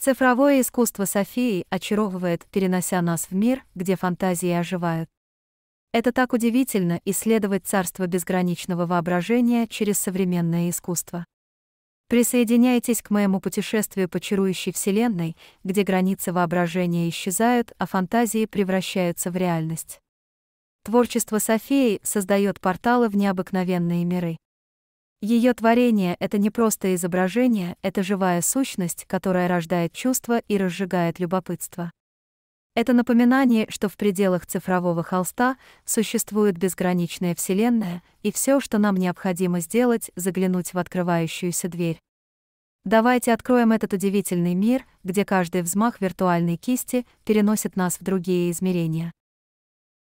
Цифровое искусство Софии очаровывает, перенося нас в мир, где фантазии оживают. Это так удивительно исследовать царство безграничного воображения через современное искусство. Присоединяйтесь к моему путешествию по чарующей вселенной, где границы воображения исчезают, а фантазии превращаются в реальность. Творчество Софии создает порталы в необыкновенные миры. Ее творение — это не просто изображение, это живая сущность, которая рождает чувства и разжигает любопытство. Это напоминание, что в пределах цифрового холста существует безграничная Вселенная, и все, что нам необходимо сделать, заглянуть в открывающуюся дверь. Давайте откроем этот удивительный мир, где каждый взмах виртуальной кисти переносит нас в другие измерения.